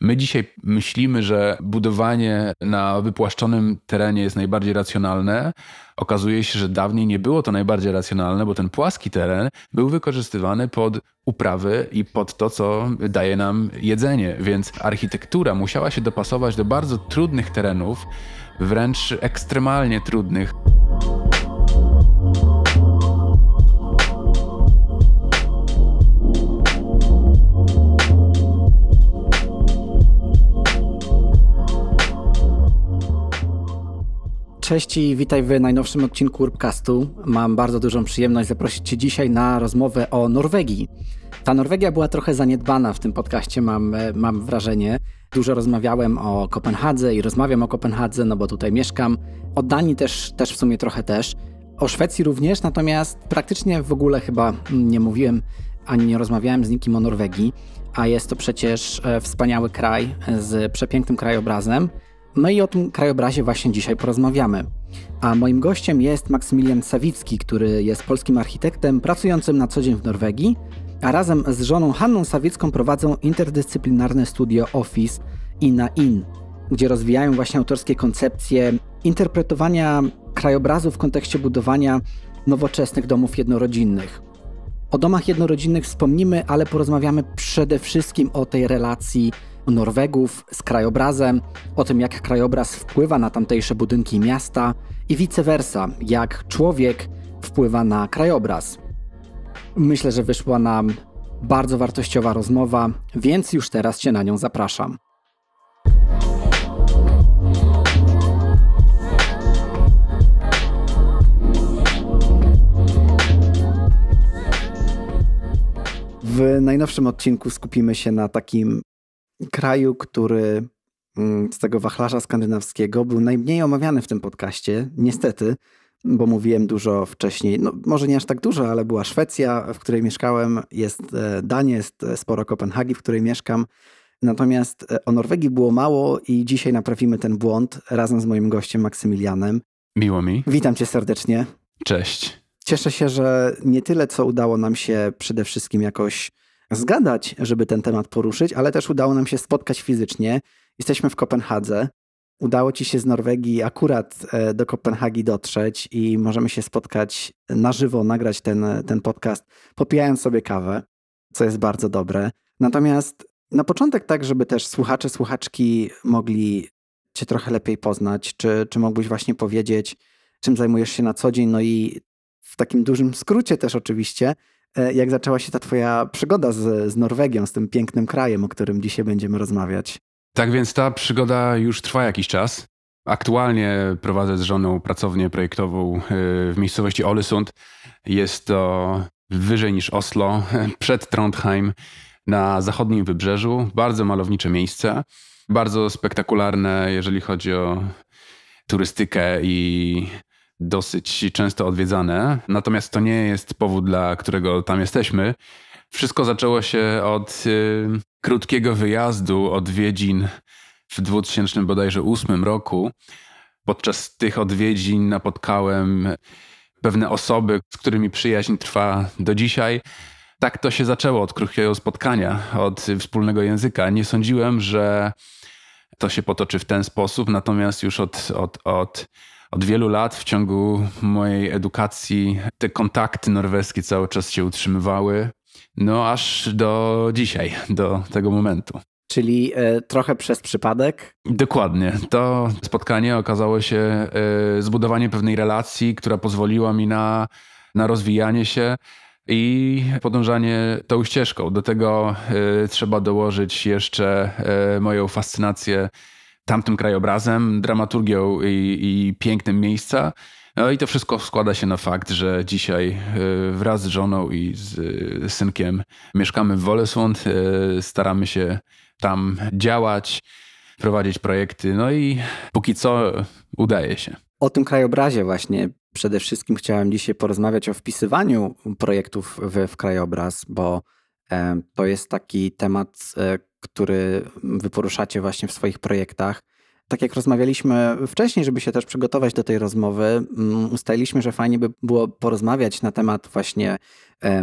My dzisiaj myślimy, że budowanie na wypłaszczonym terenie jest najbardziej racjonalne. Okazuje się, że dawniej nie było to najbardziej racjonalne, bo ten płaski teren był wykorzystywany pod uprawy i pod to, co daje nam jedzenie. Więc architektura musiała się dopasować do bardzo trudnych terenów, wręcz ekstremalnie trudnych. Cześć i witaj w najnowszym odcinku Urbcastu. Mam bardzo dużą przyjemność zaprosić Cię dzisiaj na rozmowę o Norwegii. Ta Norwegia była trochę zaniedbana w tym podcaście, mam, mam wrażenie. Dużo rozmawiałem o Kopenhadze i rozmawiam o Kopenhadze, no bo tutaj mieszkam. O Danii też, też w sumie trochę też. O Szwecji również, natomiast praktycznie w ogóle chyba nie mówiłem ani nie rozmawiałem z nikim o Norwegii, a jest to przecież e, wspaniały kraj z przepięknym krajobrazem no i o tym krajobrazie właśnie dzisiaj porozmawiamy. A moim gościem jest Maksymilian Sawicki, który jest polskim architektem pracującym na co dzień w Norwegii, a razem z żoną Hanną Sawicką prowadzą interdyscyplinarne studio Office ina IN, gdzie rozwijają właśnie autorskie koncepcje interpretowania krajobrazu w kontekście budowania nowoczesnych domów jednorodzinnych. O domach jednorodzinnych wspomnimy, ale porozmawiamy przede wszystkim o tej relacji Norwegów z krajobrazem, o tym jak krajobraz wpływa na tamtejsze budynki i miasta i vice versa, jak człowiek wpływa na krajobraz. Myślę, że wyszła nam bardzo wartościowa rozmowa, więc już teraz Cię na nią zapraszam. W najnowszym odcinku skupimy się na takim kraju, który mm, z tego wachlarza skandynawskiego był najmniej omawiany w tym podcaście, niestety, bo mówiłem dużo wcześniej. No, może nie aż tak dużo, ale była Szwecja, w której mieszkałem, jest e, Dania, jest e, sporo Kopenhagi, w której mieszkam. Natomiast e, o Norwegii było mało i dzisiaj naprawimy ten błąd razem z moim gościem Maksymilianem. Miło mi. Witam cię serdecznie. Cześć. Cieszę się, że nie tyle co udało nam się przede wszystkim jakoś zgadać, żeby ten temat poruszyć, ale też udało nam się spotkać fizycznie. Jesteśmy w Kopenhadze. Udało ci się z Norwegii akurat e, do Kopenhagi dotrzeć i możemy się spotkać na żywo, nagrać ten, ten podcast, popijając sobie kawę, co jest bardzo dobre. Natomiast na początek, tak, żeby też słuchacze, słuchaczki mogli Cię trochę lepiej poznać, czy, czy mógłbyś właśnie powiedzieć, czym zajmujesz się na co dzień, no i w takim dużym skrócie też oczywiście, e, jak zaczęła się ta twoja przygoda z, z Norwegią, z tym pięknym krajem, o którym dzisiaj będziemy rozmawiać. Tak więc ta przygoda już trwa jakiś czas. Aktualnie prowadzę z żoną pracownię projektową e, w miejscowości Olesund. Jest to wyżej niż Oslo, przed Trondheim, na zachodnim wybrzeżu. Bardzo malownicze miejsce, bardzo spektakularne, jeżeli chodzi o turystykę i dosyć często odwiedzane. Natomiast to nie jest powód, dla którego tam jesteśmy. Wszystko zaczęło się od y, krótkiego wyjazdu, odwiedzin w 2000 bodajże 8 roku. Podczas tych odwiedzin napotkałem pewne osoby, z którymi przyjaźń trwa do dzisiaj. Tak to się zaczęło od krótkiego spotkania, od wspólnego języka. Nie sądziłem, że to się potoczy w ten sposób, natomiast już od, od, od od wielu lat w ciągu mojej edukacji te kontakty norweskie cały czas się utrzymywały, no aż do dzisiaj, do tego momentu. Czyli e, trochę przez przypadek? Dokładnie. To spotkanie okazało się e, zbudowanie pewnej relacji, która pozwoliła mi na, na rozwijanie się i podążanie tą ścieżką. Do tego e, trzeba dołożyć jeszcze moją fascynację tamtym krajobrazem, dramaturgią i, i pięknem miejsca. No i to wszystko składa się na fakt, że dzisiaj e, wraz z żoną i z e, synkiem mieszkamy w Wolesund, e, staramy się tam działać, prowadzić projekty, no i póki co udaje się. O tym krajobrazie właśnie przede wszystkim chciałem dzisiaj porozmawiać o wpisywaniu projektów w, w krajobraz, bo to jest taki temat, który wy poruszacie właśnie w swoich projektach. Tak jak rozmawialiśmy wcześniej, żeby się też przygotować do tej rozmowy, mm, ustaliliśmy, że fajnie by było porozmawiać na temat właśnie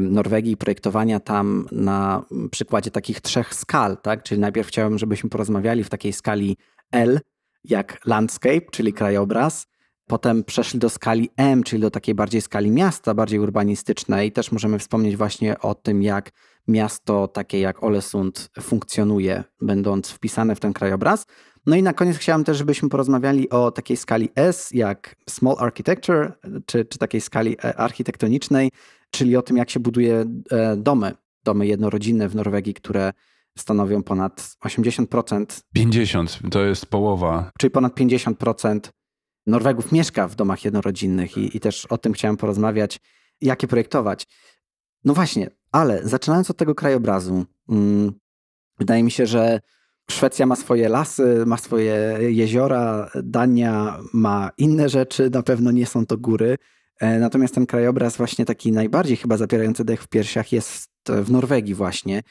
Norwegii i projektowania tam na przykładzie takich trzech skal, tak? Czyli najpierw chciałem, żebyśmy porozmawiali w takiej skali L, jak landscape, czyli krajobraz, Potem przeszli do skali M, czyli do takiej bardziej skali miasta, bardziej urbanistycznej. Też możemy wspomnieć właśnie o tym, jak miasto takie jak Olesund funkcjonuje, będąc wpisane w ten krajobraz. No i na koniec chciałem też, żebyśmy porozmawiali o takiej skali S, jak Small Architecture, czy, czy takiej skali e, architektonicznej, czyli o tym, jak się buduje e, domy, domy jednorodzinne w Norwegii, które stanowią ponad 80%. 50, to jest połowa. Czyli ponad 50% Norwegów mieszka w domach jednorodzinnych i, i też o tym chciałem porozmawiać, jakie projektować. No właśnie, ale zaczynając od tego krajobrazu, hmm, wydaje mi się, że Szwecja ma swoje lasy, ma swoje jeziora, Dania ma inne rzeczy, na pewno nie są to góry. E, natomiast ten krajobraz, właśnie taki najbardziej chyba zapierający dech w piersiach, jest e, w Norwegii, właśnie.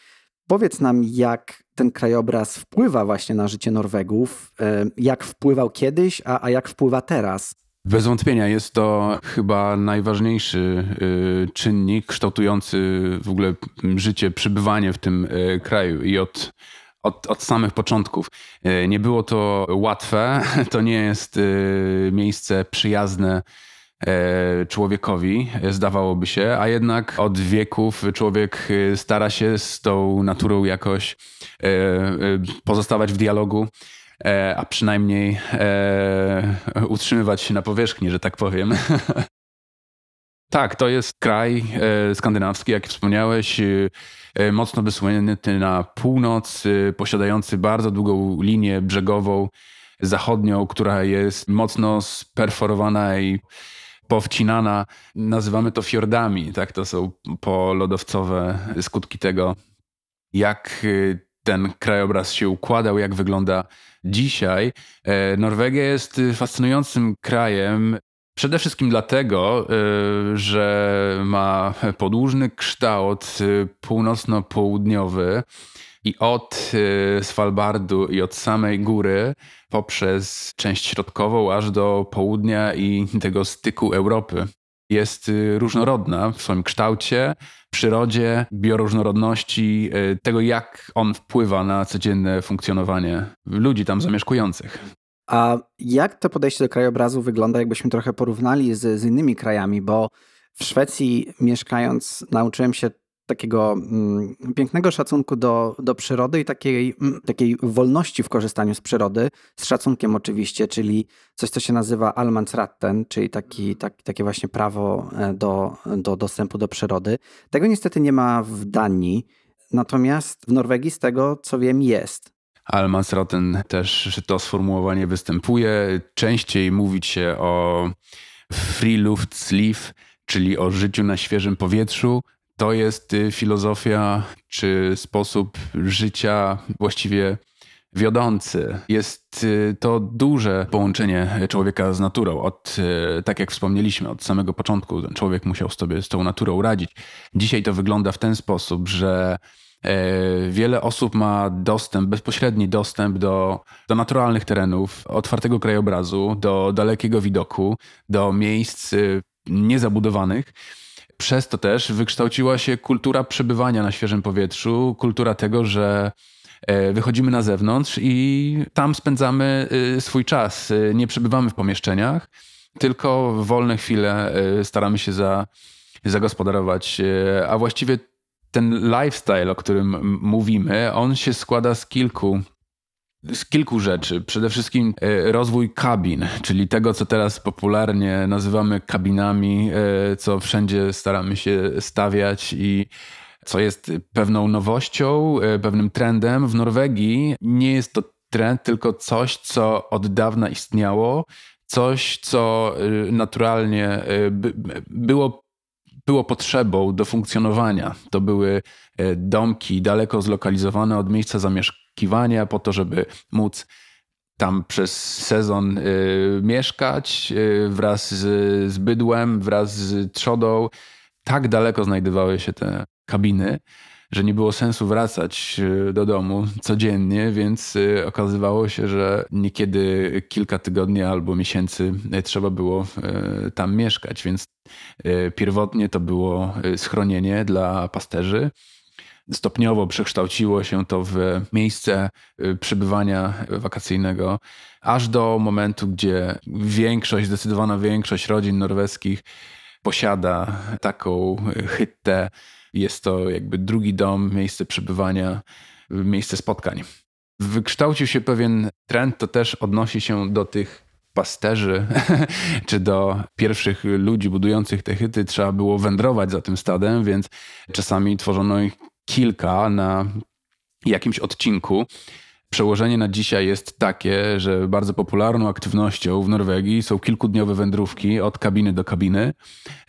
Powiedz nam, jak ten krajobraz wpływa właśnie na życie Norwegów, e, jak wpływał kiedyś, a, a jak wpływa teraz. Bez wątpienia jest to chyba najważniejszy y, czynnik kształtujący w ogóle życie, przybywanie w tym y, kraju i od od, od, samych początków. Y, nie było to łatwe, to nie jest miejsce przyjazne człowiekowi, zdawałoby się, a jednak od wieków człowiek stara się z tą naturą jakoś pozostawać w dialogu. E, a przynajmniej e, utrzymywać się na powierzchni, że tak powiem. Tak, to jest kraj e, skandynawski, jak wspomniałeś, e, e mocno wysunięty na północ, e, posiadający bardzo długą linię brzegową zachodnią, która jest mocno sperforowana i powcinana. Nazywamy to fiordami, tak? To są polodowcowe skutki tego, jak ten krajobraz się układał, jak wygląda dzisiaj. E, Norwegia jest y, fascynującym krajem. Przede wszystkim dlatego, e, że ma podłużny kształt y, północno-południowy i od y, Svalbardu i od samej góry poprzez część środkową aż do południa i tego styku Europy jest y, różnorodna w swoim kształcie, przyrodzie, bioróżnorodności, y, tego jak on wpływa na codzienne funkcjonowanie ludzi tam zamieszkujących. A jak to podejście do krajobrazu wygląda, jakbyśmy trochę porównali z, z innymi krajami, bo w Szwecji mieszkając nauczyłem się takiego mm, pięknego szacunku do, do przyrody i takiej, mm, takiej wolności w korzystaniu z przyrody, z szacunkiem oczywiście, czyli coś, co się nazywa Allemansratten, czyli taki, tak, takie właśnie prawo e, do, do dostępu do przyrody. Tego niestety nie ma w Danii, natomiast w Norwegii z tego, co wiem, jest. Allemansratten też to sformułowanie występuje. Częściej mówić się o free luft sleeve, czyli o życiu na świeżym powietrzu, to jest y, filozofia czy sposób życia właściwie wiodący. Jest y, to duże połączenie człowieka z naturą. Od, y, tak jak wspomnieliśmy, od samego początku człowiek musiał sobie z tą naturą radzić. Dzisiaj to wygląda w ten sposób, że e, Wiele osób ma dostęp, bezpośredni dostęp do, do naturalnych terenów, otwartego krajobrazu, do dalekiego widoku, do miejsc niezabudowanych przez to też wykształciła się kultura przebywania na świeżym powietrzu, kultura tego, że e, wychodzimy na zewnątrz i tam spędzamy e, swój czas. E, nie przebywamy w pomieszczeniach, tylko w wolne chwile staramy się za, zagospodarować. A właściwie ten lifestyle, o którym mówimy, on się składa z kilku z kilku rzeczy. Przede wszystkim e, rozwój kabin, czyli tego, co teraz popularnie nazywamy kabinami, e, co wszędzie staramy się stawiać i co jest pewną nowością, e, pewnym trendem. W Norwegii nie jest to trend, tylko coś, co od dawna istniało, coś, co naturalnie było było potrzebą do funkcjonowania. To były domki daleko zlokalizowane od miejsca zamieszkania poszukiwania po to, żeby móc tam przez sezon y, mieszkać y, wraz z, z bydłem, wraz z trzodą. Tak daleko znajdowały się te kabiny, że nie było sensu wracać y, do domu codziennie, więc y, okazywało się, że niekiedy kilka tygodni albo miesięcy y, trzeba było tam mieszkać. Więc pierwotnie to było schronienie dla pasterzy stopniowo przekształciło się to w miejsce y, przebywania wakacyjnego, aż do momentu, gdzie większość, zdecydowana większość rodzin norweskich posiada taką hyttę. Jest to jakby drugi dom, miejsce przebywania, y, miejsce spotkań. Wykształcił się pewien trend, to też odnosi się do tych pasterzy, czy do pierwszych ludzi budujących te hyty, trzeba było wędrować za tym stadem, więc czasami tworzono ich kilka na jakimś odcinku. Przełożenie na dzisiaj jest takie, że bardzo popularną aktywnością w Norwegii są kilkudniowe wędrówki od kabiny do kabiny.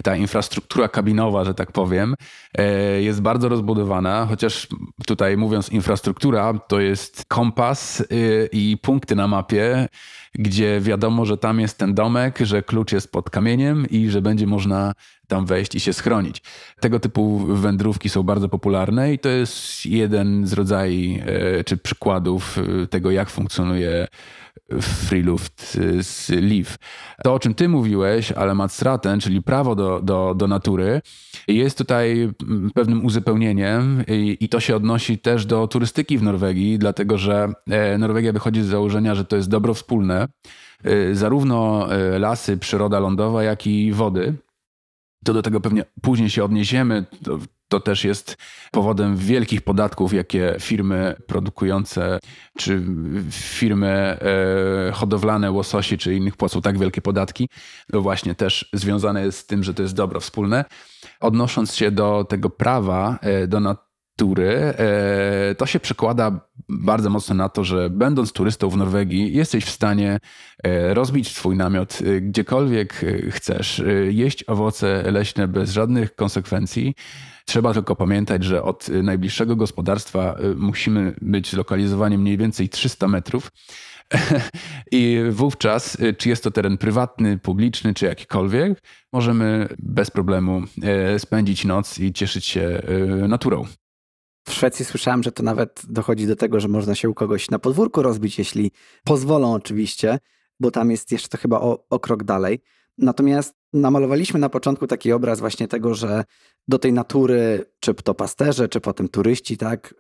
Ta infrastruktura kabinowa, że tak powiem, e, jest bardzo rozbudowana, chociaż tutaj mówiąc infrastruktura, to jest kompas y, i punkty na mapie, gdzie wiadomo, że tam jest ten domek, że klucz jest pod kamieniem i że będzie można tam wejść i się schronić. Tego typu wędrówki są bardzo popularne i to jest jeden z rodzajów e, czy przykładów e, tego, jak funkcjonuje Freeluft e, z LIV. To, o czym ty mówiłeś, ale Matsraten, czyli prawo do, do, do natury, jest tutaj mm, pewnym uzupełnieniem i, i, to się odnosi też do turystyki w Norwegii, dlatego że Norwegia wychodzi z założenia, że to jest dobro wspólne, zarówno lasy, przyroda lądowa, jak i wody to do tego pewnie później się odniesiemy. To, to też jest powodem wielkich podatków, jakie firmy produkujące czy firmy e, hodowlane łososi czy innych płacą tak wielkie podatki. To właśnie też związane jest z tym, że to jest dobro wspólne. Odnosząc się do tego prawa, e, do, który e, to się przekłada bardzo mocno na to, że będąc turystą w Norwegii, jesteś w stanie e, rozbić swój namiot e, gdziekolwiek chcesz, jeść owoce leśne bez żadnych konsekwencji. Trzeba tylko pamiętać, że od najbliższego gospodarstwa musimy być zlokalizowani mniej więcej 300 metrów. I wówczas, czy jest to teren prywatny, publiczny, czy jakikolwiek, możemy bez problemu spędzić noc i cieszyć się naturą. W Szwecji słyszałem, że to nawet dochodzi do tego, że można się u kogoś na podwórku rozbić, jeśli pozwolą oczywiście, bo tam jest jeszcze to chyba o, o krok dalej. Natomiast namalowaliśmy na początku taki obraz właśnie tego, że do tej natury, czy to pasterze, czy potem turyści, tak,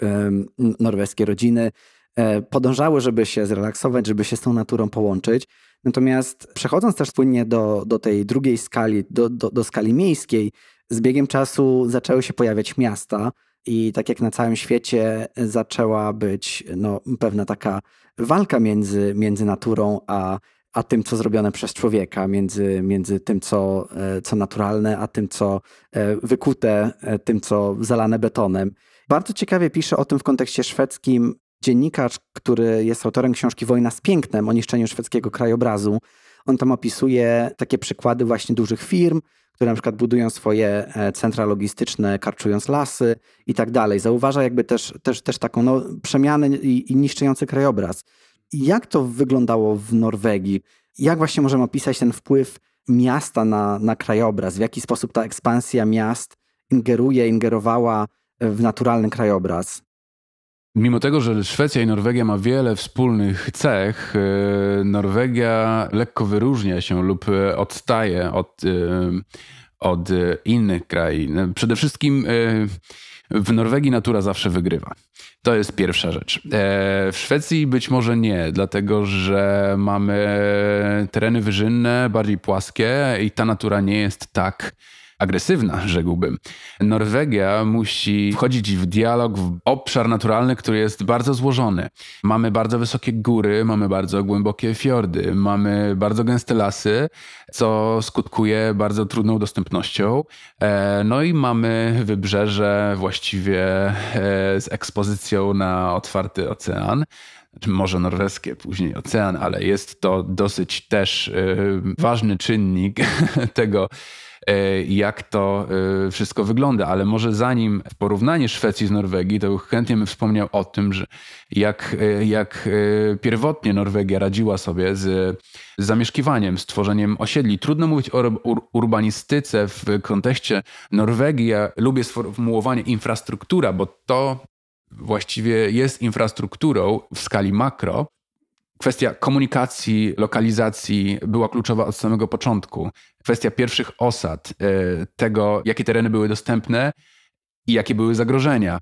norweskie rodziny e, podążały, żeby się zrelaksować, żeby się z tą naturą połączyć. Natomiast przechodząc też płynnie do, do tej drugiej skali, do, do, do skali miejskiej, z biegiem czasu zaczęły się pojawiać miasta, i tak jak na całym świecie zaczęła być no, pewna taka walka między, między naturą a, a tym, co zrobione przez człowieka, między, między tym, co, e, co naturalne, a tym, co e, wykute, e, tym, co zalane betonem. Bardzo ciekawie pisze o tym w kontekście szwedzkim dziennikarz, który jest autorem książki Wojna z pięknem o niszczeniu szwedzkiego krajobrazu. On tam opisuje takie przykłady właśnie dużych firm, które na przykład budują swoje e, centra logistyczne, karczując lasy i tak dalej. Zauważa jakby też, też, też taką no, przemianę i, i niszczyjący krajobraz. Jak to wyglądało w Norwegii? Jak właśnie możemy opisać ten wpływ miasta na, na krajobraz? W jaki sposób ta ekspansja miast ingeruje, ingerowała w naturalny krajobraz? Mimo tego, że Szwecja i Norwegia ma wiele wspólnych cech, y, Norwegia lekko wyróżnia się lub y, odstaje od, y, od innych krain. Przede wszystkim w Norwegii natura zawsze wygrywa. To jest pierwsza rzecz. E, w Szwecji być może nie, dlatego że mamy tereny wyżynne, bardziej płaskie i ta natura nie jest tak agresywna, rzekłbym. Norwegia musi wchodzić w dialog w obszar naturalny, który jest bardzo złożony. Mamy bardzo wysokie góry, mamy bardzo głębokie fiordy, mamy bardzo gęste lasy, co skutkuje bardzo trudną dostępnością. E, no i mamy wybrzeże właściwie e, z ekspozycją na otwarty ocean znaczy Morze Norweskie, później ocean, ale jest to dosyć też y, ważny czynnik tego, y, jak to y, wszystko wygląda. Ale może zanim w porównanie Szwecji z Norwegii, to chętnie bym wspomniał o tym, że jak, jak pierwotnie Norwegia radziła sobie z zamieszkiwaniem, z tworzeniem osiedli. Trudno mówić o urbanistyce w kontekście Norwegii. Ja lubię sformułowanie infrastruktura, bo to właściwie jest infrastrukturą w skali makro. Kwestia komunikacji, lokalizacji była kluczowa od samego początku. Kwestia pierwszych osad, e, tego, jakie tereny były dostępne i jakie były zagrożenia.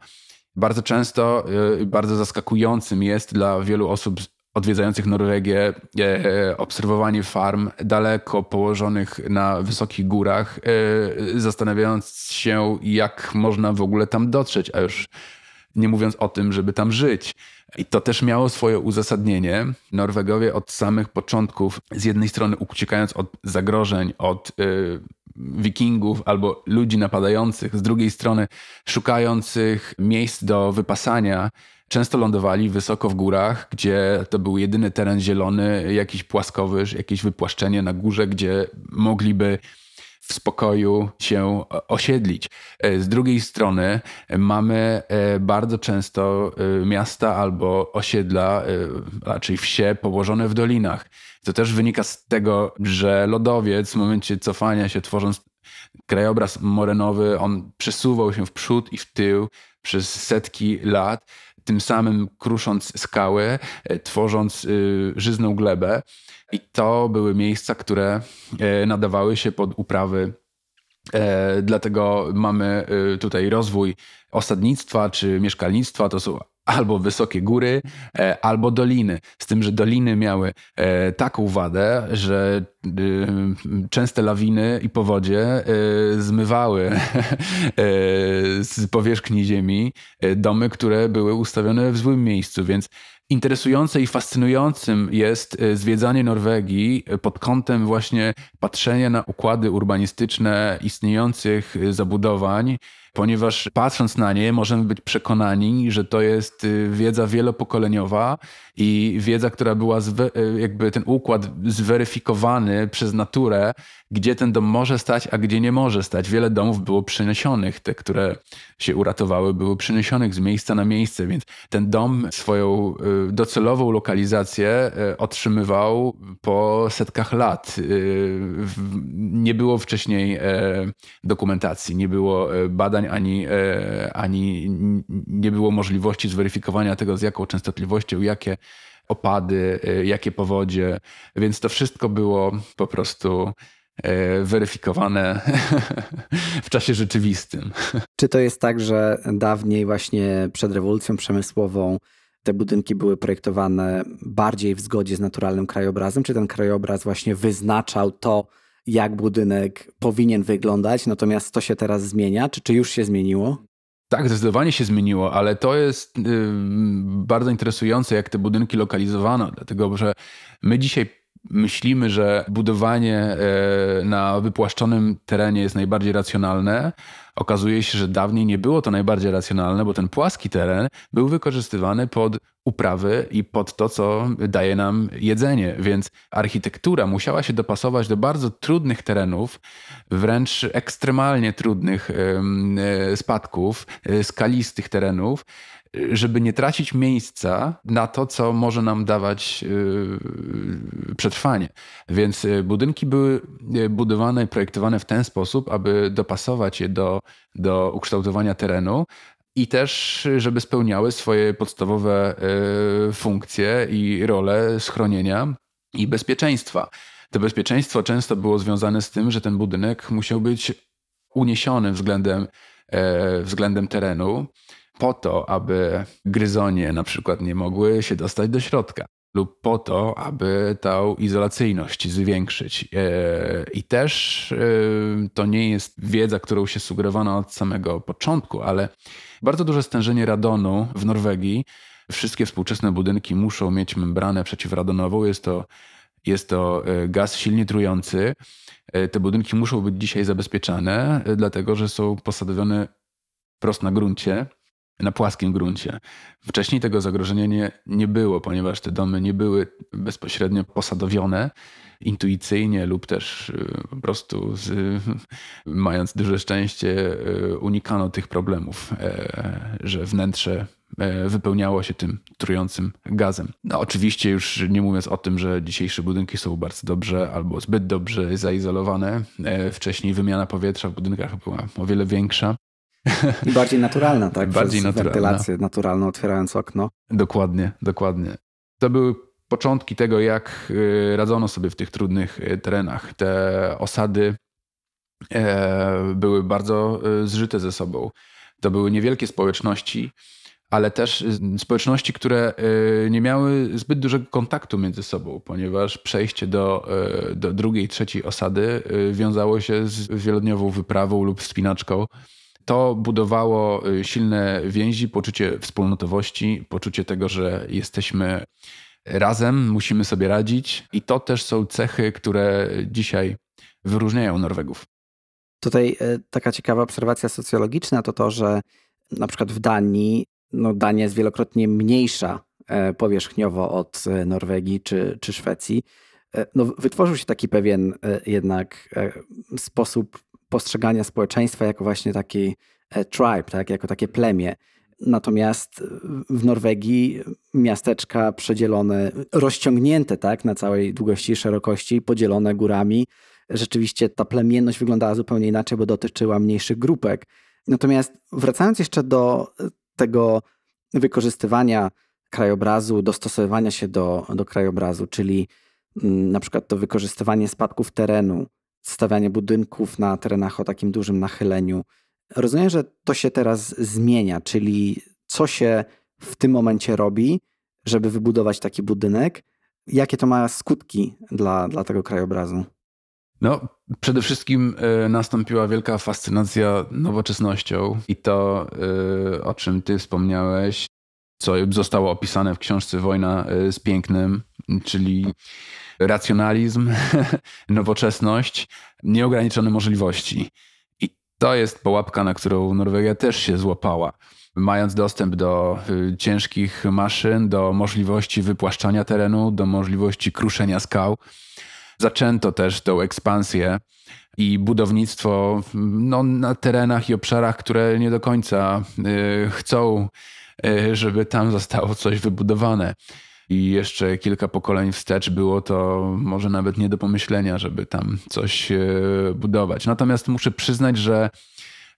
Bardzo często, e, bardzo zaskakującym jest dla wielu osób odwiedzających Norwegię, e, obserwowanie farm daleko położonych na wysokich górach, zastanawiając się, jak można w ogóle tam dotrzeć, a już nie mówiąc o tym, żeby tam żyć. I to też miało swoje uzasadnienie. Norwegowie od samych początków, z jednej strony uciekając od zagrożeń, od y, wikingów albo ludzi napadających, z drugiej strony szukających miejsc do wypasania, często lądowali wysoko w górach, gdzie to był jedyny teren zielony, jakiś płaskowyż, jakieś wypłaszczenie na górze, gdzie mogliby w spokoju się osiedlić. E, z drugiej strony e, mamy e, bardzo często miasta albo osiedla, raczej wsie położone w dolinach. To też wynika z tego, że lodowiec w momencie cofania się, tworząc krajobraz morenowy, on przesuwał się w przód i w tył przez setki lat tym samym krusząc skały, e, tworząc y, żyzną glebę. I to były miejsca, które e, nadawały się pod uprawy e, Dlatego mamy y, tutaj rozwój osadnictwa czy mieszkalnictwa. To są albo wysokie góry, e, albo doliny. Z tym, że doliny miały e, taką wadę, że e, częste lawiny i powodzie zmywały z powierzchni ziemi domy, które były ustawione w złym miejscu, więc interesujące i fascynującym jest zwiedzanie Norwegii pod kątem właśnie patrzenia na układy urbanistyczne istniejących zabudowań ponieważ patrząc na nie możemy być przekonani, że to jest y, wiedza wielopokoleniowa i wiedza, która była y, jakby ten układ zweryfikowany przez naturę, gdzie ten dom może stać, a gdzie nie może stać. Wiele domów było przeniesionych, te, które się uratowały, były przeniesionych z miejsca na miejsce, więc ten dom swoją y, docelową lokalizację otrzymywał po setkach lat. Nie było wcześniej e, dokumentacji, nie było e, badań badań, ani, e, ani nie było możliwości zweryfikowania tego, z jaką częstotliwością, jakie opady, e, jakie powodzie. Więc to wszystko było po prostu e, weryfikowane w czasie rzeczywistym. Czy to jest tak, że dawniej właśnie przed rewolucją przemysłową te budynki były projektowane bardziej w zgodzie z naturalnym krajobrazem? Czy ten krajobraz właśnie wyznaczał to, jak budynek powinien wyglądać, natomiast to się teraz zmienia, czy, czy już się zmieniło? Tak, zdecydowanie się zmieniło, ale to jest y, bardzo interesujące, jak te budynki lokalizowano, dlatego że my dzisiaj myślimy, że budowanie e, na wypłaszczonym terenie jest najbardziej racjonalne, okazuje się, że dawniej nie było to najbardziej racjonalne, bo ten płaski teren był wykorzystywany pod uprawy i pod to, co daje nam jedzenie. Więc architektura musiała się dopasować do bardzo trudnych terenów, wręcz ekstremalnie trudnych e, spadków, e, skalistych terenów żeby nie tracić miejsca na to, co może nam dawać yy, przetrwanie. Więc y, budynki były y, budowane i projektowane w ten sposób, aby dopasować je do, do ukształtowania terenu, i też, żeby spełniały swoje podstawowe y, funkcje i role schronienia i bezpieczeństwa. To bezpieczeństwo często było związane z tym, że ten budynek musiał być uniesiony względem, e, względem terenu po to, aby gryzonie na przykład nie mogły się dostać do środka lub po to, aby tą izolacyjność zwiększyć. E, I też e, to nie jest wiedza, którą się sugerowano od samego początku, ale bardzo duże stężenie radonu w Norwegii. Wszystkie współczesne budynki muszą mieć membranę przeciwradonową. Jest to, jest to e, gaz silnie trujący. Te budynki muszą być dzisiaj zabezpieczane, dlatego że są posadowione wprost na gruncie na płaskim gruncie. Wcześniej tego zagrożenia nie, nie było, ponieważ te domy nie były bezpośrednio posadowione intuicyjnie lub też y, po prostu z, mając duże szczęście y, unikano tych problemów, e, że wnętrze e, wypełniało się tym trującym gazem. No, oczywiście już nie mówiąc o tym, że dzisiejsze budynki są bardzo dobrze albo zbyt dobrze zaizolowane. E, wcześniej wymiana powietrza w budynkach była o wiele większa. I bardziej naturalna, tak? Bardziej Przez naturalna. Wentylację naturalną, otwierając okno. Dokładnie, dokładnie. To były początki tego, jak y, radzono sobie w tych trudnych y, terenach. Te osady e, były bardzo y, zżyte ze sobą. To były niewielkie społeczności, ale też społeczności, które nie miały zbyt dużego kontaktu między sobą, ponieważ przejście do, do drugiej, trzeciej osady wiązało się z wielodniową wyprawą lub wspinaczką. To budowało y, silne więzi, poczucie wspólnotowości, poczucie tego, że jesteśmy razem, musimy sobie radzić. I to też są cechy, które dzisiaj wyróżniają Norwegów. Tutaj e, taka ciekawa obserwacja socjologiczna to to, że na przykład w Danii, no Dania jest wielokrotnie mniejsza e, powierzchniowo od e, Norwegii czy, czy Szwecji. No, wytworzył się taki pewien jednak sposób postrzegania społeczeństwa jako właśnie taki e, tribe, tak? jako takie plemię. Natomiast w Norwegii miasteczka przedzielone, rozciągnięte tak, na całej długości i szerokości, podzielone górami. Rzeczywiście ta plemienność wyglądała zupełnie inaczej, bo dotyczyła mniejszych grupek. Natomiast wracając jeszcze do e, tego wykorzystywania krajobrazu, dostosowywania się do, do krajobrazu, czyli mm, na przykład to wykorzystywanie spadków terenu, stawianie budynków na terenach o takim dużym nachyleniu. Rozumiem, że to się teraz zmienia, czyli co się w tym momencie robi, żeby wybudować taki budynek? Jakie to ma skutki dla, dla tego krajobrazu? No, przede wszystkim e, nastąpiła wielka fascynacja nowoczesnością i to, e, o czym ty wspomniałeś, co zostało opisane w książce Wojna e, z Pięknym, czyli racjonalizm, nowoczesność, nieograniczone możliwości. I to jest pułapka, na którą Norwegia też się złapała. Mając dostęp do y, ciężkich maszyn, do możliwości wypłaszczania terenu, do możliwości kruszenia skał, zaczęto też tą ekspansję i budownictwo mm, no, na terenach i obszarach, które nie do końca y, chcą, y, żeby tam zostało coś wybudowane i jeszcze kilka pokoleń wstecz było to może nawet nie do pomyślenia, żeby tam coś e, budować. Natomiast muszę przyznać, że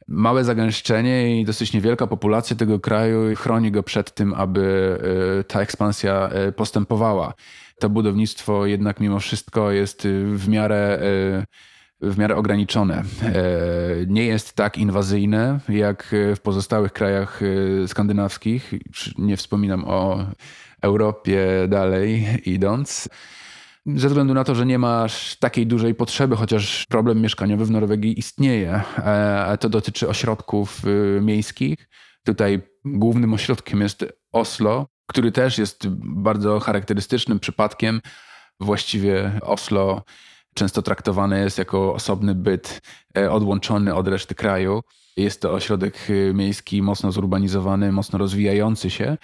małe zagęszczenie i dosyć niewielka populacja tego kraju chroni go przed tym, aby e, ta ekspansja e, postępowała. To budownictwo jednak mimo wszystko jest w miarę w miarę ograniczone. Nie jest tak inwazyjne jak w pozostałych krajach skandynawskich. Nie wspominam o Europie dalej idąc. Ze względu na to, że nie masz takiej dużej potrzeby, chociaż problem mieszkaniowy w Norwegii istnieje, e, to dotyczy ośrodków y, miejskich. Tutaj głównym ośrodkiem jest Oslo, który też jest bardzo charakterystycznym przypadkiem. Właściwie Oslo często traktowane jest jako osobny byt e, odłączony od reszty kraju. Jest to ośrodek y, miejski mocno zurbanizowany, mocno rozwijający się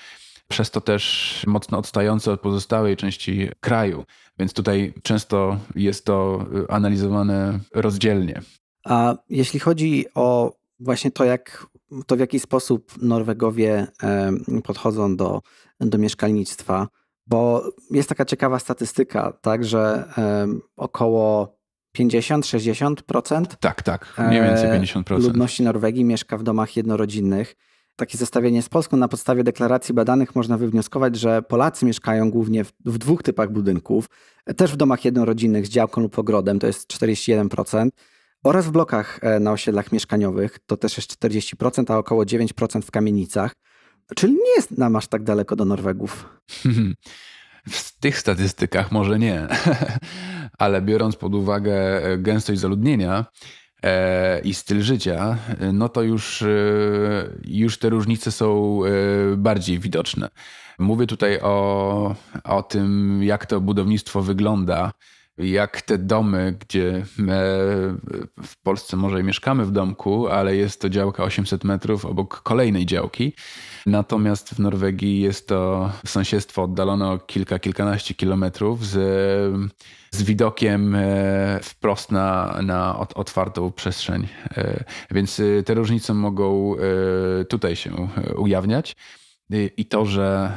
przez to też mocno odstające od pozostałej części kraju. Więc tutaj często jest to y, analizowane rozdzielnie. A jeśli chodzi o właśnie to, jak, to w jaki sposób Norwegowie podchodzą do, do mieszkalnictwa, bo jest taka ciekawa statystyka, tak, że około 50-60%. Tak, tak, mniej więcej 50%. E, ludności Norwegii mieszka w domach jednorodzinnych takie zestawienie z Polską. Na podstawie deklaracji badanych można wywnioskować, że Polacy mieszkają głównie w, w dwóch typach budynków, też w domach jednorodzinnych z działką lub ogrodem, to jest 41%, oraz w blokach e, na osiedlach mieszkaniowych, to też jest 40%, a około 9% w kamienicach. Czyli nie jest nam aż tak daleko do Norwegów. W tych statystykach może nie, ale biorąc pod uwagę e, gęstość zaludnienia, E, i styl życia, no to już, e, już te różnice są e, bardziej widoczne. Mówię tutaj o, o tym, jak to budownictwo wygląda, jak te domy, gdzie w Polsce może mieszkamy w domku, ale jest to działka 800 metrów obok kolejnej działki Natomiast w Norwegii jest to sąsiedztwo oddalone o kilka, kilkanaście kilometrów z, z widokiem e, wprost na, na otwartą przestrzeń. E, więc e, te różnice mogą tutaj się ujawniać i to, że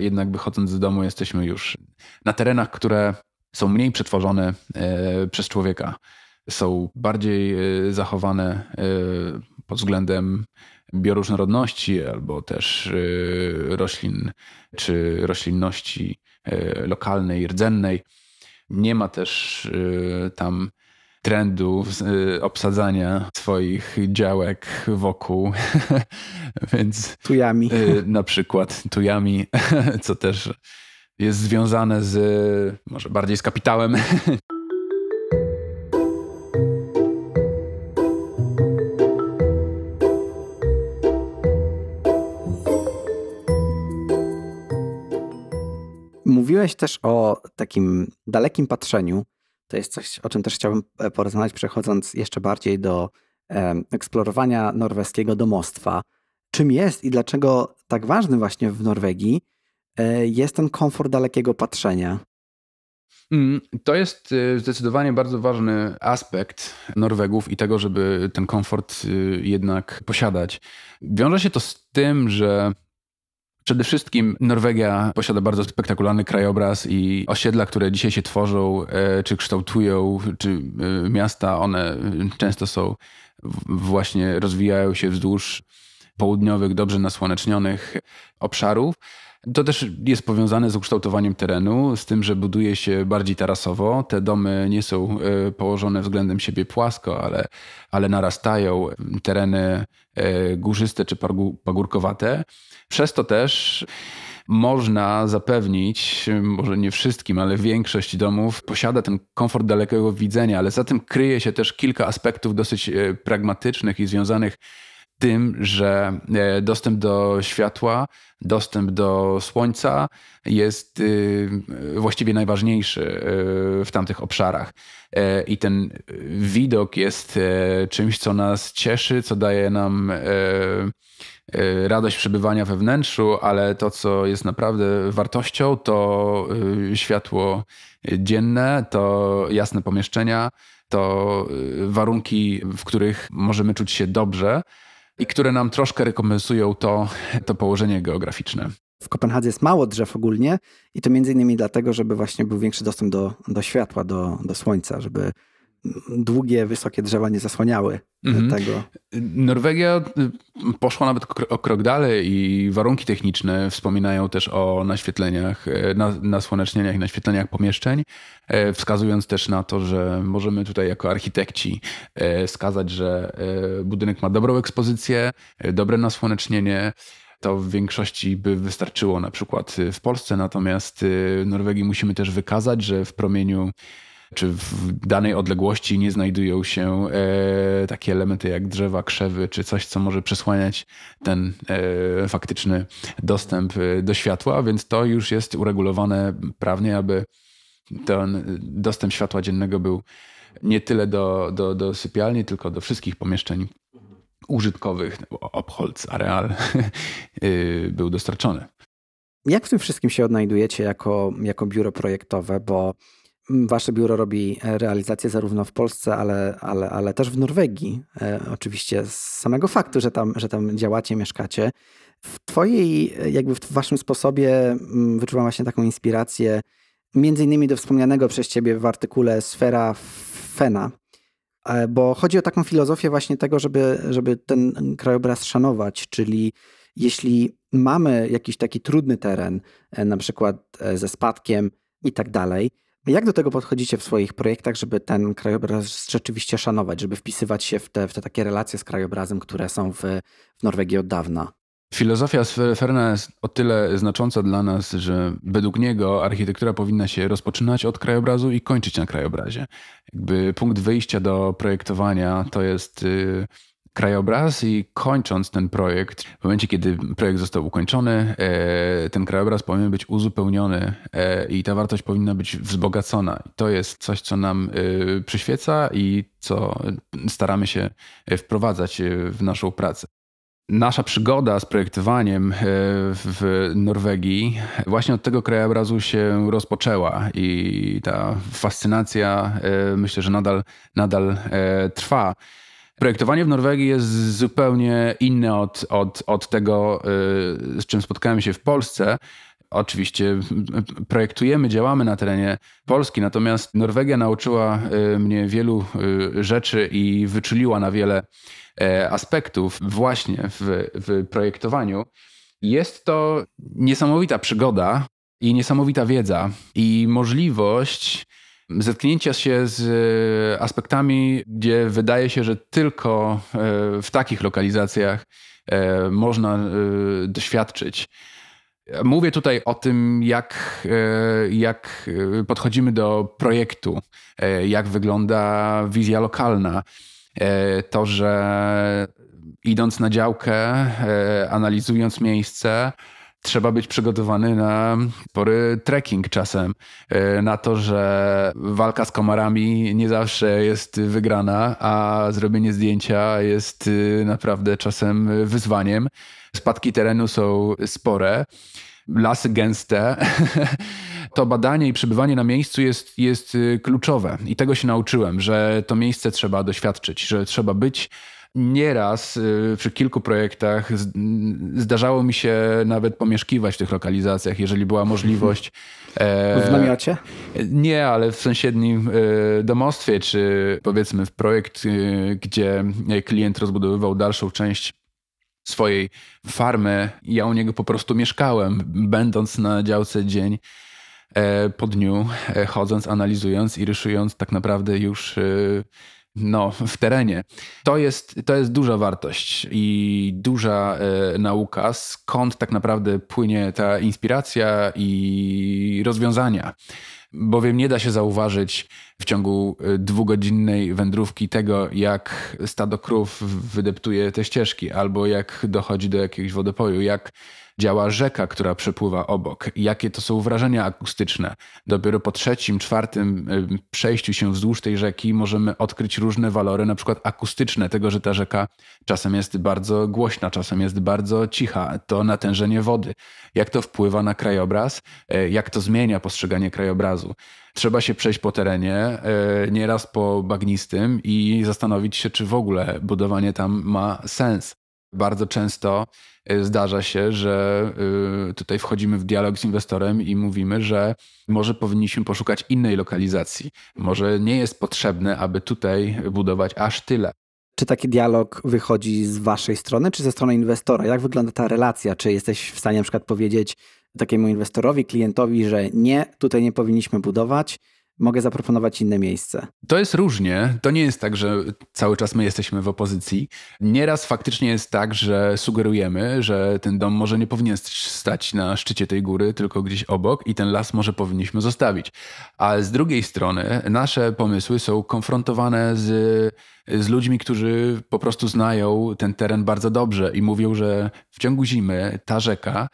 jednak wychodząc z domu jesteśmy już na terenach, które są mniej przetworzone przez człowieka, są bardziej zachowane pod względem bioróżnorodności albo też y, roślin czy roślinności y, lokalnej, rdzennej. Nie ma też y, tam trendu obsadzania swoich działek wokół, więc tujami. Na przykład tujami, co też jest związane z może bardziej z kapitałem. Mówiłeś też o takim dalekim patrzeniu. To jest coś, o czym też chciałbym e, porozmawiać, przechodząc jeszcze bardziej do e, eksplorowania norweskiego domostwa. Czym jest i dlaczego tak ważny właśnie w Norwegii e, jest ten komfort dalekiego patrzenia? Mm, to jest zdecydowanie bardzo ważny aspekt Norwegów i tego, żeby ten komfort y, jednak posiadać. Wiąże się to z tym, że Przede wszystkim Norwegia posiada bardzo spektakularny krajobraz i osiedla, które dzisiaj się tworzą, e, czy kształtują, czy e, miasta, one często są właśnie rozwijają się wzdłuż południowych, dobrze nasłonecznionych obszarów. To też jest powiązane z ukształtowaniem terenu, z tym, że buduje się bardziej tarasowo. Te domy nie są e, położone względem siebie płasko, ale, ale narastają tereny e, górzyste czy pagórkowate. Przez to też można zapewnić, może nie wszystkim, ale większość domów posiada ten komfort dalekiego widzenia, ale za tym kryje się też kilka aspektów dosyć e, pragmatycznych i związanych tym, że e, dostęp do światła, dostęp do słońca jest y, właściwie najważniejszy y, w tamtych obszarach. E, I ten widok jest e, czymś, co nas cieszy, co daje nam radość przebywania we wnętrzu, ale to, co jest naprawdę wartością, to y, światło dzienne, to jasne pomieszczenia, to warunki, w których możemy czuć się dobrze i które nam troszkę rekompensują to, to położenie geograficzne. W Kopenhadze jest mało drzew ogólnie i to między innymi dlatego, żeby właśnie był większy dostęp do, do światła, do, do słońca, żeby długie, wysokie drzewa nie zasłaniały mhm. tego. Norwegia y, poszła nawet o krok dalej i warunki techniczne wspominają też o naświetleniach, e, na, nasłonecznieniach i naświetleniach pomieszczeń, e, wskazując też na to, że możemy tutaj jako architekci e, wskazać, że budynek ma dobrą ekspozycję, dobre nasłonecznienie, to w większości by wystarczyło na przykład w Polsce, natomiast w y, Norwegii musimy też wykazać, że w promieniu czy w danej odległości nie znajdują się e, takie elementy jak drzewa, krzewy, czy coś, co może przesłaniać ten e, faktyczny dostęp e, do światła, więc to już jest uregulowane prawnie, aby ten dostęp światła dziennego był nie tyle do, do, do sypialni, tylko do wszystkich pomieszczeń użytkowych, Obholz, areal, y, był dostarczony. Jak w tym wszystkim się odnajdujecie jako, jako biuro projektowe? Bo Wasze biuro robi e, realizację zarówno w Polsce, ale, ale, ale też w Norwegii. E, oczywiście z samego faktu, że tam, że tam działacie, mieszkacie. W Twojej, e, jakby w Waszym sposobie wyczuwam właśnie taką inspirację, między innymi do wspomnianego przez Ciebie w artykule Sfera Fena, bo chodzi o taką filozofię właśnie tego, żeby, żeby ten krajobraz szanować, czyli jeśli mamy jakiś taki trudny teren, na przykład ze spadkiem i tak dalej, jak do tego podchodzicie w swoich projektach, żeby ten krajobraz rzeczywiście szanować, żeby wpisywać się w te, w te takie relacje z krajobrazem, które są w, w Norwegii od dawna? Filozofia Sferna jest o tyle znacząca dla nas, że według niego architektura powinna się rozpoczynać od krajobrazu i kończyć na krajobrazie. Jakby punkt wyjścia do projektowania to jest y, krajobraz i kończąc ten projekt, w momencie kiedy projekt został ukończony, e, ten krajobraz powinien być uzupełniony e, i ta wartość powinna być wzbogacona. To jest coś, co nam e, przyświeca i co staramy się wprowadzać w naszą pracę. Nasza przygoda z projektowaniem w Norwegii właśnie od tego krajobrazu się rozpoczęła i ta fascynacja myślę, że nadal, nadal trwa. Projektowanie w Norwegii jest zupełnie inne od, od, od tego, y, z czym spotkałem się w Polsce. Oczywiście projektujemy, działamy na terenie Polski, natomiast Norwegia nauczyła y, mnie wielu y, rzeczy i wyczuliła na wiele e, aspektów właśnie w, w projektowaniu. Jest to niesamowita przygoda i niesamowita wiedza i możliwość zetknięcia się z e, aspektami, gdzie wydaje się, że tylko e, w takich lokalizacjach e, można doświadczyć. Mówię tutaj o tym, jak, jak podchodzimy do projektu, jak wygląda wizja lokalna. To, że idąc na działkę, analizując miejsce, trzeba być przygotowany na spory trekking czasem, e, na to, że walka z komarami nie zawsze jest wygrana, a zrobienie zdjęcia jest e, naprawdę czasem wyzwaniem. Spadki terenu są spore, lasy gęste. to badanie i przebywanie na miejscu jest, jest e, kluczowe. I tego się nauczyłem, że to miejsce trzeba doświadczyć, że trzeba być Nieraz y, przy kilku projektach zdarzało mi się nawet pomieszkiwać w tych lokalizacjach, jeżeli była możliwość. E, w namiocie? Nie, ale w sąsiednim e, domostwie, czy powiedzmy w projekt, e, gdzie klient rozbudowywał dalszą część swojej farmy. Ja u niego po prostu mieszkałem, będąc na działce dzień po dniu, chodząc, analizując i ryszując tak naprawdę już no, w terenie. To jest, to jest duża wartość i duża y, nauka, skąd tak naprawdę płynie ta inspiracja i rozwiązania. Bowiem nie da się zauważyć w ciągu e, dwugodzinnej wędrówki tego, jak stado krów wydeptuje te ścieżki, albo jak dochodzi do jakiegoś wodopoju, jak działa rzeka, która przepływa obok, jakie to są wrażenia akustyczne. Dopiero po trzecim, czwartym przejściu się wzdłuż tej rzeki możemy odkryć różne walory, na przykład akustyczne, tego, że ta rzeka czasem jest bardzo głośna, czasem jest bardzo cicha, to natężenie wody, jak to wpływa na krajobraz, e, jak to zmienia postrzeganie krajobrazu. Trzeba się przejść po terenie, e, nieraz po bagnistym i zastanowić się, czy w ogóle budowanie tam ma sens. Bardzo często y, zdarza się, że y, tutaj wchodzimy w dialog z inwestorem i mówimy, że może powinniśmy poszukać innej lokalizacji. Może nie jest potrzebne, aby tutaj budować aż tyle. Czy taki dialog wychodzi z waszej strony, czy ze strony inwestora? Jak wygląda ta relacja? Czy jesteś w stanie na przykład powiedzieć takiemu inwestorowi, klientowi, że nie, tutaj nie powinniśmy budować, mogę zaproponować inne miejsce. To jest różnie. To nie jest tak, że cały czas my jesteśmy w opozycji. Nieraz faktycznie jest tak, że sugerujemy, że ten dom może nie powinien stać na szczycie tej góry, tylko gdzieś obok i ten las może powinniśmy zostawić. A z drugiej strony nasze pomysły są konfrontowane z z ludźmi, którzy po prostu znają ten teren bardzo dobrze i mówią, że w ciągu zimy ta rzeka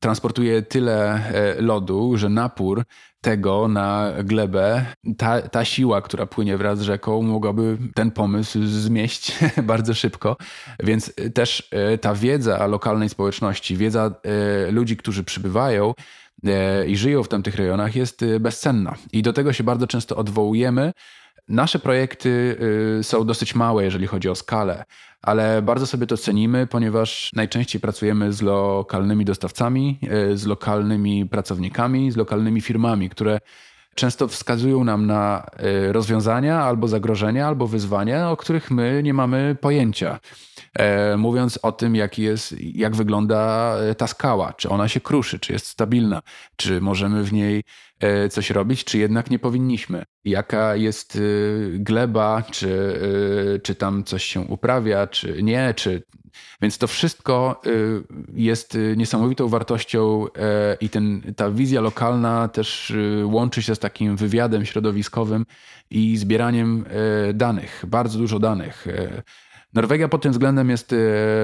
transportuje tyle e, lodu, że napór tego na glebę, ta, ta siła, która płynie wraz z rzeką, mogłaby ten pomysł zmieść bardzo szybko. Więc e, też e, ta wiedza lokalnej społeczności, wiedza ludzi, którzy przybywają, i żyją w tamtych rejonach jest bezcenna. I do tego się bardzo często odwołujemy, Nasze projekty y, są dosyć małe, jeżeli chodzi o skalę, ale bardzo sobie to cenimy, ponieważ najczęściej pracujemy z lokalnymi dostawcami, y, z lokalnymi pracownikami, z lokalnymi firmami, które często wskazują nam na y, rozwiązania albo zagrożenia, albo wyzwania, o których my nie mamy pojęcia. E, mówiąc o tym, jaki jest, jak wygląda ta skała, czy ona się kruszy, czy jest stabilna, czy możemy w niej E, coś robić, czy jednak nie powinniśmy? Jaka jest e, gleba, czy, e, czy tam coś się uprawia, czy nie, czy. Więc to wszystko jest niesamowitą wartością i ten, ta wizja lokalna też łączy się z takim wywiadem środowiskowym i zbieraniem danych, bardzo dużo danych. Norwegia pod tym względem jest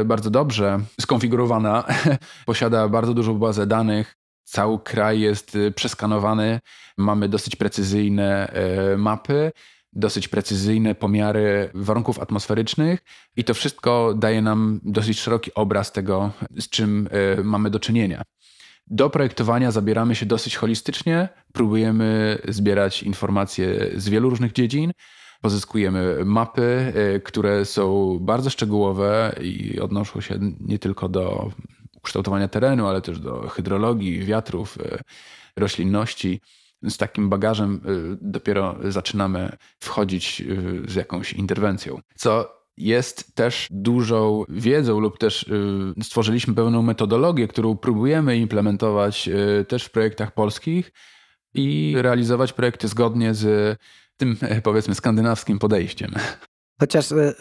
bardzo dobrze skonfigurowana, posiada bardzo dużą bazę danych, Cały kraj jest y, przeskanowany, mamy dosyć precyzyjne y, mapy, dosyć precyzyjne pomiary warunków atmosferycznych i to wszystko daje nam dosyć szeroki obraz tego, z czym y, mamy do czynienia. Do projektowania zabieramy się dosyć holistycznie, próbujemy zbierać informacje z wielu różnych dziedzin. Pozyskujemy mapy, które są bardzo szczegółowe i odnoszą się nie tylko do kształtowania terenu, ale też do hydrologii, wiatrów, e, roślinności. Z takim bagażem e, dopiero zaczynamy wchodzić e, z jakąś interwencją. Co jest też dużą wiedzą, lub też stworzyliśmy pewną metodologię, którą próbujemy implementować też w projektach polskich i realizować projekty zgodnie z tym, powiedzmy, skandynawskim podejściem. Chociaż e,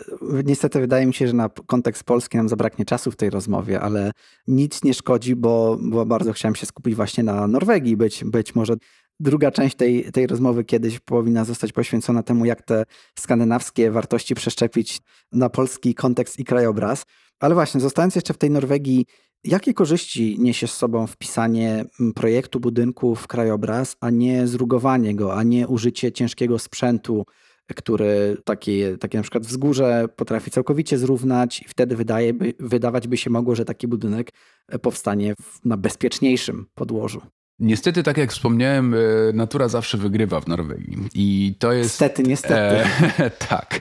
niestety wydaje mi się, że na kontekst polski nam zabraknie czasu w tej rozmowie, ale nic nie szkodzi, bo, bo bardzo chciałem się skupić właśnie na Norwegii. Być, być może druga część tej, tej rozmowy kiedyś powinna zostać poświęcona temu, jak te skandynawskie wartości przeszczepić na polski kontekst i krajobraz. Ale właśnie, zostając jeszcze w tej Norwegii, jakie korzyści niesie z sobą wpisanie projektu budynku w krajobraz, a nie zrugowanie go, a nie użycie ciężkiego sprzętu? który takie, takie na przykład wzgórze potrafi całkowicie zrównać i wtedy wydaje, by, wydawać by się mogło, że taki budynek e, powstanie w, na bezpieczniejszym podłożu. Niestety, tak jak wspomniałem, e, natura zawsze wygrywa w Norwegii. I to jest. Stety, niestety. E, tak,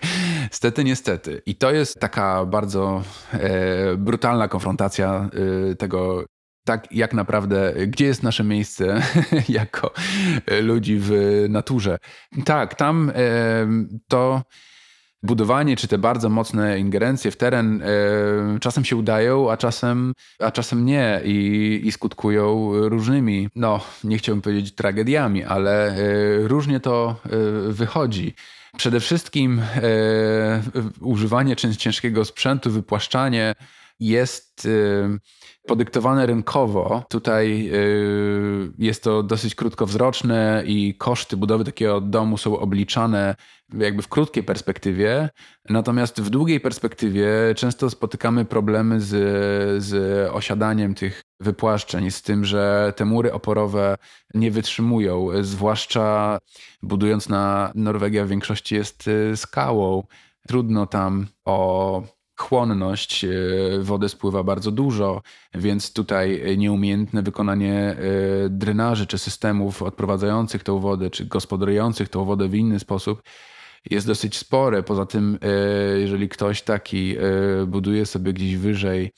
stety, niestety. I to jest taka bardzo e, brutalna konfrontacja e, tego tak jak naprawdę, gdzie jest nasze miejsce jako e, ludzi w e, naturze. Tak, tam e, to budowanie, czy te bardzo mocne ingerencje w teren czasem się udają, a czasem, a czasem nie i, i skutkują różnymi, no nie chciałbym powiedzieć tragediami, ale różnie to wychodzi. Przede wszystkim używanie ciężkiego sprzętu, wypłaszczanie jest y, podyktowane rynkowo. Tutaj y, jest to dosyć krótkowzroczne i koszty budowy takiego domu są obliczane jakby w krótkiej perspektywie. Natomiast w długiej perspektywie często spotykamy problemy z, z osiadaniem tych wypłaszczeń, z tym, że te mury oporowe nie wytrzymują, zwłaszcza budując na Norwegia w większości jest y, skałą. Trudno tam o chłonność, e, wodę spływa bardzo dużo, więc tutaj nieumiejętne wykonanie e, drenaży czy systemów odprowadzających tą wodę, czy gospodarujących tą wodę w inny sposób jest dosyć spore. Poza tym, e, jeżeli ktoś taki buduje sobie gdzieś wyżej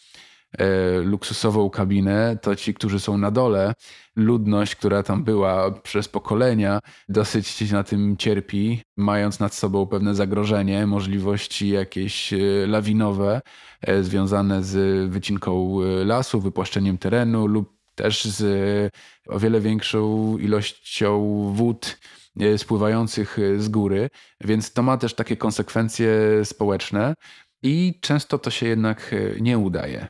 E, luksusową kabinę, to ci, którzy są na dole, ludność, która tam była przez pokolenia, dosyć na tym cierpi, mając nad sobą pewne zagrożenie, możliwości jakieś e, lawinowe e, związane z wycinką lasu, wypłaszczeniem terenu lub też z o wiele większą ilością wód spływających z góry, więc to ma też takie konsekwencje społeczne i często to się jednak nie udaje.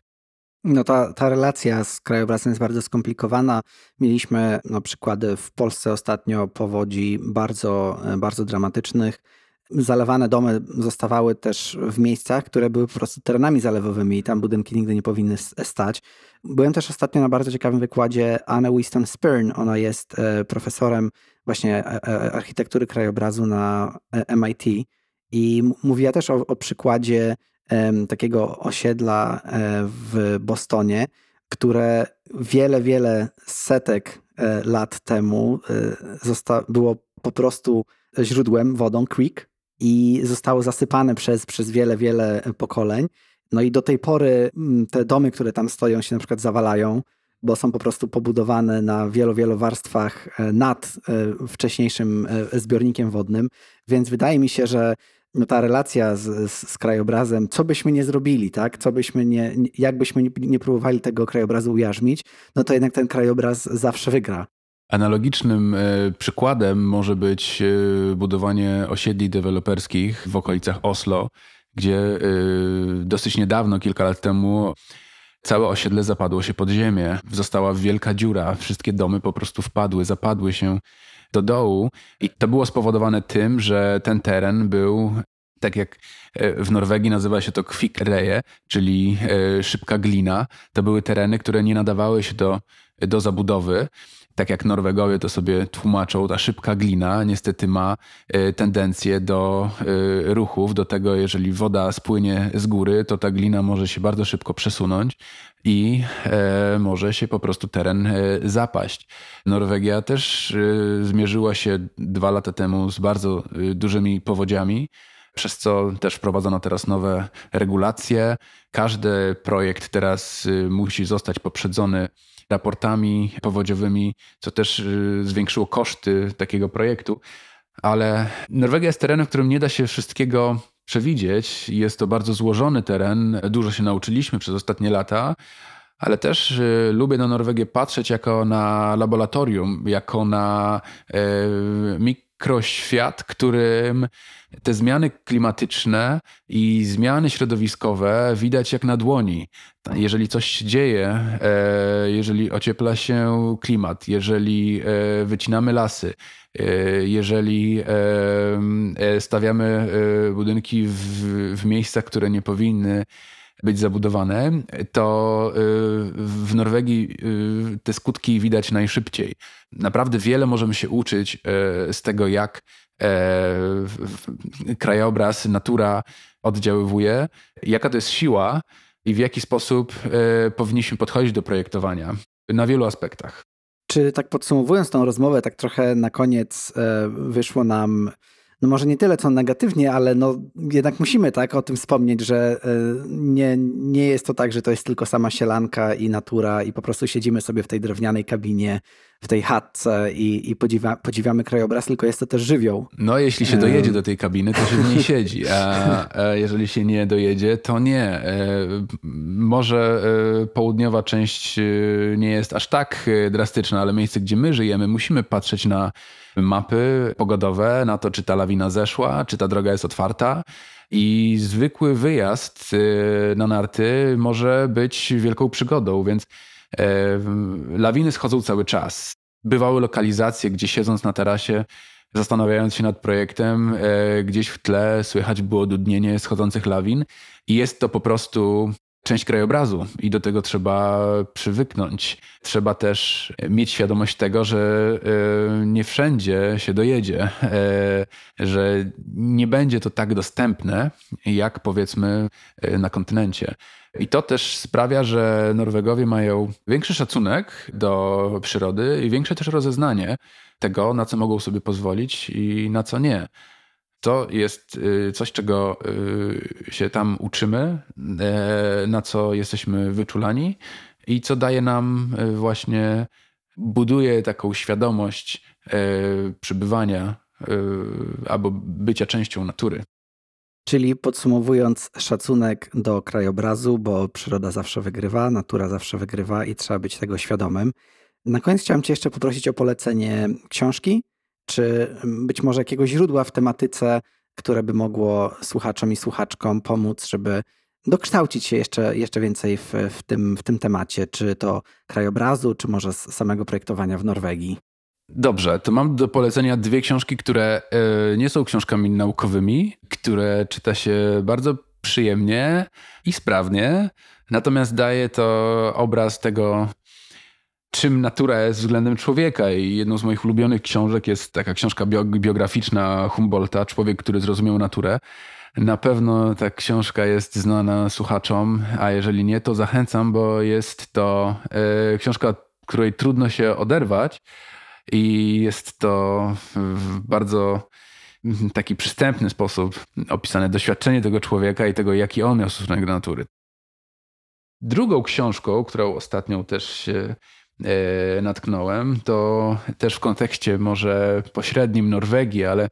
No ta, ta relacja z krajobrazem jest bardzo skomplikowana. Mieliśmy no, przykłady w Polsce ostatnio powodzi bardzo, e, bardzo dramatycznych. Zalewane domy zostawały też w miejscach, które były po prostu terenami zalewowymi i tam budynki nigdy nie powinny stać. Byłem też ostatnio na bardzo ciekawym wykładzie Anne Winston Spirn. Ona jest e, profesorem właśnie e, architektury krajobrazu na MIT i mówiła też o, o przykładzie takiego osiedla e, w Bostonie, które wiele, wiele setek e, lat temu e, było po prostu źródłem, wodą, creek i zostało zasypane przez, przez wiele, wiele pokoleń. No i do tej pory mm, te domy, które tam stoją, się na przykład zawalają, bo są po prostu pobudowane na wielu, wielu warstwach nad wcześniejszym zbiornikiem wodnym. Więc wydaje mi się, że no ta relacja z, z, z, krajobrazem, co byśmy nie zrobili, tak? Co byśmy nie, jakbyśmy nie, nie próbowali tego krajobrazu ujarzmić, no to jednak ten krajobraz zawsze wygra. Analogicznym e, przykładem może być e, budowanie osiedli deweloperskich w okolicach Oslo, gdzie e, dosyć niedawno, kilka lat temu, całe osiedle zapadło się pod ziemię. Została wielka dziura, wszystkie domy po prostu wpadły, zapadły się do dołu. I to było spowodowane tym, że ten teren był tak jak e, w Norwegii nazywa się to kwikreje, czyli e, szybka glina. To były tereny, które nie nadawały się do do zabudowy. Tak jak Norwegowie to sobie tłumaczą, ta szybka glina niestety ma e, tendencję do e, ruchów, do tego, jeżeli woda spłynie z góry, to ta glina może się bardzo szybko przesunąć i e, może się po prostu teren zapaść. Norwegia też zmierzyła się dwa lata temu z bardzo dużymi powodziami przez co też wprowadzono teraz nowe regulacje. Każdy projekt teraz musi zostać poprzedzony raportami powodziowymi, co też y, zwiększyło koszty takiego projektu. Ale Norwegia jest terenem, w którym nie da się wszystkiego przewidzieć. Jest to bardzo złożony teren. Dużo się nauczyliśmy przez ostatnie lata, ale też y, lubię na Norwegię patrzeć jako na laboratorium, jako na e, kroś świat, którym te zmiany klimatyczne i zmiany środowiskowe widać jak na dłoni. Jeżeli coś się dzieje, e, jeżeli ociepla się klimat, jeżeli e, wycinamy lasy, e, jeżeli stawiamy budynki w, w miejscach, które nie powinny, być zabudowane, to y, w Norwegii y, te skutki widać najszybciej. Naprawdę wiele możemy się uczyć y, z tego, jak e, krajobraz, natura oddziaływuje, jaka to jest siła i w jaki sposób e, powinniśmy podchodzić do projektowania na wielu aspektach. Czy tak podsumowując tą rozmowę, tak trochę na koniec e, wyszło nam, no może nie tyle co negatywnie, ale no jednak musimy tak o tym wspomnieć, że e, nie, nie jest to tak, że to jest tylko sama sielanka i natura i po prostu siedzimy sobie w tej drewnianej kabinie w tej chatce i, i podziwiamy krajobraz, tylko jest to też żywioł. No, jeśli się dojedzie do tej kabiny, to się w niej siedzi, a, a jeżeli się nie dojedzie, to nie. E, może e, południowa część e, nie jest aż tak drastyczna, ale miejsce, gdzie my żyjemy, musimy patrzeć na mapy pogodowe, na to, czy ta lawina zeszła, czy ta droga jest otwarta. I zwykły wyjazd na narty może być wielką przygodą, więc E, lawiny schodzą cały czas. Bywały lokalizacje, gdzie siedząc na tarasie, zastanawiając się nad projektem, e, gdzieś w tle słychać było dudnienie schodzących lawin. I jest to po prostu część krajobrazu i do tego trzeba przywyknąć. Trzeba też mieć świadomość tego, że e, nie wszędzie się dojedzie, e, że nie będzie to tak dostępne jak powiedzmy e, na kontynencie. I to też sprawia, że Norwegowie mają większy szacunek do przyrody i większe też rozeznanie tego, na co mogą sobie pozwolić i na co nie to jest y, coś, czego y, się tam uczymy, y, na co jesteśmy wyczulani i co daje nam właśnie, buduje taką świadomość przybywania albo bycia częścią natury. Czyli podsumowując, szacunek do krajobrazu, bo przyroda zawsze wygrywa, natura zawsze wygrywa i trzeba być tego świadomym. Na koniec chciałem Cię jeszcze poprosić o polecenie książki, czy mm, być może jakiegoś źródła w tematyce, które by mogło słuchaczom i słuchaczkom pomóc, żeby dokształcić się jeszcze, jeszcze więcej w, w, tym, w tym temacie, czy to krajobrazu, czy może z samego projektowania w Norwegii. Dobrze, to mam do polecenia dwie książki, które e, nie są książkami naukowymi, które czyta się bardzo przyjemnie i sprawnie, natomiast daje to obraz tego, czym natura jest względem człowieka. I jedną z moich ulubionych książek jest taka książka biograficzna Humboldta, Człowiek, który zrozumiał naturę. Na pewno ta książka jest znana słuchaczom, a jeżeli nie, to zachęcam, bo jest to e, książka, której trudno się oderwać i jest to w bardzo taki przystępny sposób opisane doświadczenie tego człowieka i tego, jaki on miał stosunek do natury. Drugą książką, którą ostatnią też się E, natknąłem, to też w kontekście może pośrednim Norwegii, ale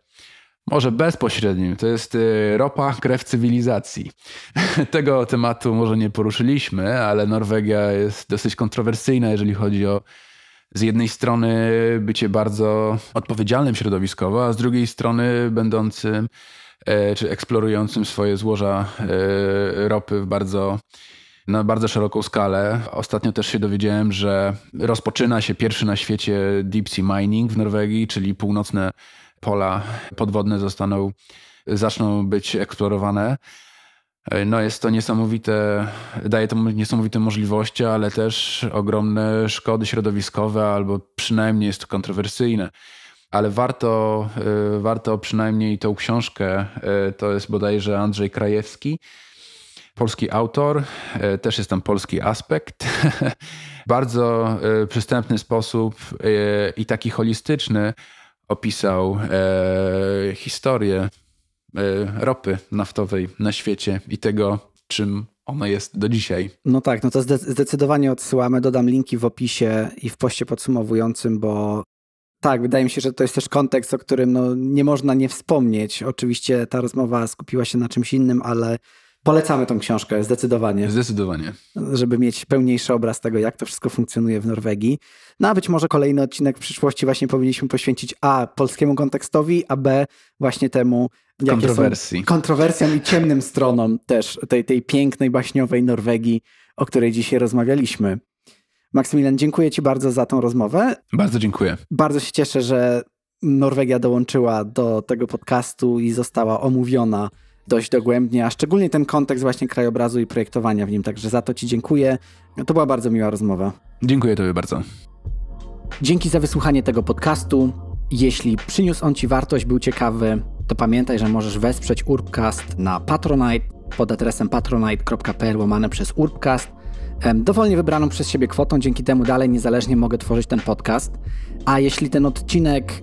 może bezpośrednim, to jest e, ropa, krew cywilizacji. Tego tematu może nie poruszyliśmy, ale Norwegia jest dosyć kontrowersyjna, jeżeli chodzi o z jednej strony bycie bardzo odpowiedzialnym środowiskowo, a z drugiej strony będącym e, czy eksplorującym swoje złoża ropy w bardzo na bardzo szeroką skalę. Ostatnio też się dowiedziałem, że rozpoczyna się pierwszy na świecie deep sea mining w Norwegii, czyli północne pola podwodne zostaną, zaczną być eksplorowane. No jest to niesamowite, daje to niesamowite możliwości, ale też ogromne szkody środowiskowe, albo przynajmniej jest to kontrowersyjne. Ale warto, e, warto przynajmniej tą książkę, e, to jest bodajże Andrzej Krajewski, Polski autor, e, też jest tam polski aspekt. Bardzo e, przystępny sposób e, i taki holistyczny opisał historię ropy naftowej na świecie i tego, czym ona jest do dzisiaj. No tak, no to zdecydowanie odsyłamy. Dodam linki w opisie i w poście podsumowującym, bo tak, wydaje mi się, że to jest też kontekst, o którym no, nie można nie wspomnieć. Oczywiście ta rozmowa skupiła się na czymś innym, ale Polecamy tą książkę, zdecydowanie. Zdecydowanie. Żeby mieć pełniejszy obraz tego, jak to wszystko funkcjonuje w Norwegii. No a być może kolejny odcinek w przyszłości właśnie powinniśmy poświęcić A. polskiemu kontekstowi, a B. właśnie temu, kontrowersji. kontrowersjom i ciemnym stronom też tej, tej pięknej, baśniowej Norwegii, o której dzisiaj rozmawialiśmy. Maksymilian, dziękuję Ci bardzo za tą rozmowę. Bardzo dziękuję. Bardzo się cieszę, że Norwegia dołączyła do tego podcastu i została omówiona dość dogłębnie, a szczególnie ten kontekst właśnie krajobrazu i projektowania w nim. Także za to Ci dziękuję. To była bardzo miła rozmowa. Dziękuję Tobie bardzo. Dzięki za wysłuchanie tego podcastu. Jeśli przyniósł on Ci wartość, był ciekawy, to pamiętaj, że możesz wesprzeć Urbcast na Patronite pod adresem patronite.pl łamane przez Urbcast. Dowolnie wybraną przez siebie kwotą, dzięki temu dalej niezależnie mogę tworzyć ten podcast. A jeśli ten odcinek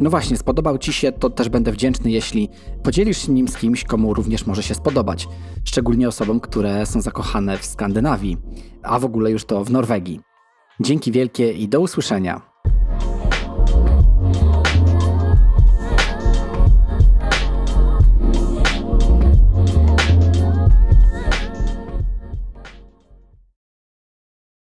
no właśnie, spodobał Ci się, to też będę wdzięczny, jeśli podzielisz się nim z kimś, komu również może się spodobać, szczególnie osobom, które są zakochane w Skandynawii, a w ogóle już to w Norwegii. Dzięki wielkie i do usłyszenia.